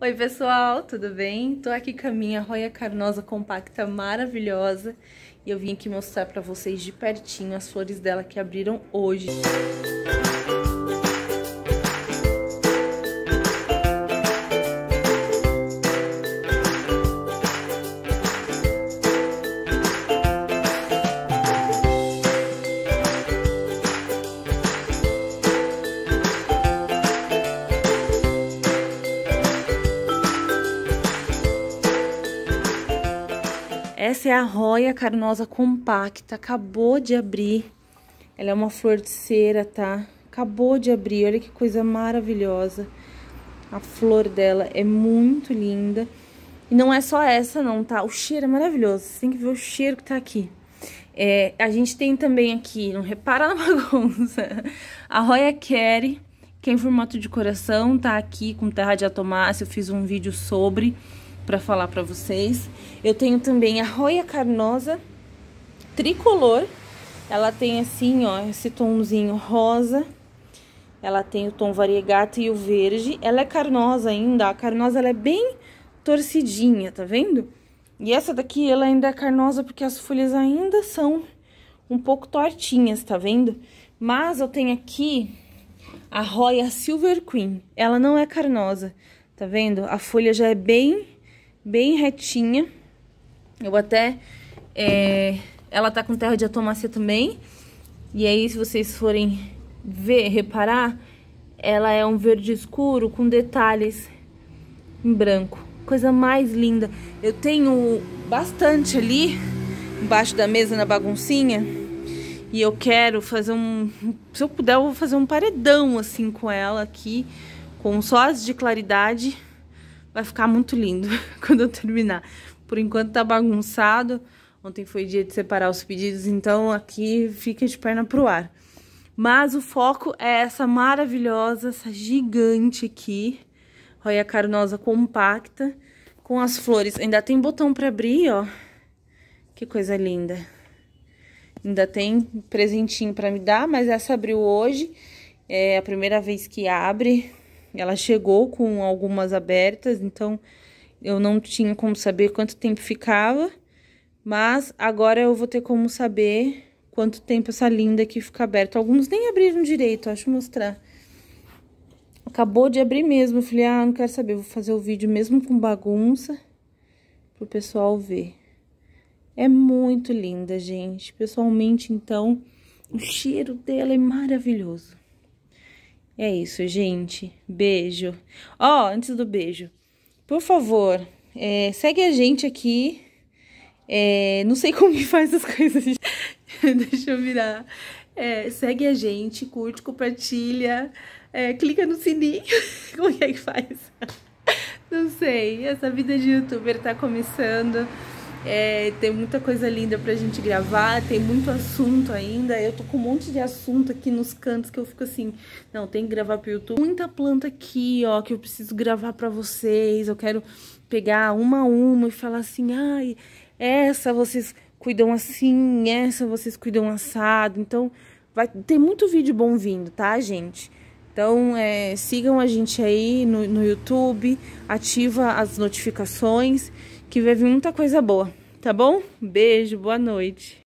Oi, pessoal, tudo bem? Tô aqui com a minha roia Carnosa compacta maravilhosa e eu vim aqui mostrar para vocês de pertinho as flores dela que abriram hoje. Música Essa é a Roia Carnosa Compacta, acabou de abrir. Ela é uma flor de cera, tá? Acabou de abrir, olha que coisa maravilhosa. A flor dela é muito linda. E não é só essa não, tá? O cheiro é maravilhoso, você tem que ver o cheiro que tá aqui. É, a gente tem também aqui, não repara na bagunça, a Roya Carey, que é em formato de coração, tá aqui com terra de atomácia, eu fiz um vídeo sobre para falar para vocês. Eu tenho também a Roia Carnosa tricolor. Ela tem assim, ó, esse tomzinho rosa. Ela tem o tom variegato e o verde. Ela é carnosa ainda. A carnosa ela é bem torcidinha, tá vendo? E essa daqui ela ainda é carnosa porque as folhas ainda são um pouco tortinhas, tá vendo? Mas eu tenho aqui a Roya Silver Queen. Ela não é carnosa, tá vendo? A folha já é bem bem retinha. Eu até... É, ela tá com terra de atomácia também. E aí, se vocês forem ver, reparar, ela é um verde escuro com detalhes em branco. Coisa mais linda. Eu tenho bastante ali, embaixo da mesa, na baguncinha. E eu quero fazer um... Se eu puder, eu vou fazer um paredão, assim, com ela aqui. Com só as de claridade. Vai ficar muito lindo quando eu terminar. Por enquanto tá bagunçado. Ontem foi dia de separar os pedidos, então aqui fica de perna pro ar. Mas o foco é essa maravilhosa, essa gigante aqui. Roya carnosa compacta, com as flores. Ainda tem botão pra abrir, ó. Que coisa linda. Ainda tem presentinho pra me dar, mas essa abriu hoje. É a primeira vez que abre. Ela chegou com algumas abertas, então eu não tinha como saber quanto tempo ficava, mas agora eu vou ter como saber quanto tempo essa linda aqui fica aberta. Alguns nem abriram direito, acho mostrar. Acabou de abrir mesmo, eu falei, ah, não quero saber, vou fazer o vídeo mesmo com bagunça, pro pessoal ver. É muito linda, gente. Pessoalmente, então, o cheiro dela é maravilhoso. É isso, gente. Beijo. Ó, oh, antes do beijo, por favor, é, segue a gente aqui. É, não sei como que faz as coisas. Deixa eu virar. É, segue a gente, curte, compartilha, é, clica no sininho. como é que faz? Não sei, essa vida de youtuber tá começando. É, tem muita coisa linda pra gente gravar, tem muito assunto ainda. Eu tô com um monte de assunto aqui nos cantos que eu fico assim, não, tem que gravar pro YouTube. Muita planta aqui, ó, que eu preciso gravar pra vocês. Eu quero pegar uma a uma e falar assim, ai, essa vocês cuidam assim, essa vocês cuidam assado. Então, vai ter muito vídeo bom vindo, tá, gente? Então, é, sigam a gente aí no, no YouTube, ativa as notificações que vai vir muita coisa boa, tá bom? Beijo, boa noite.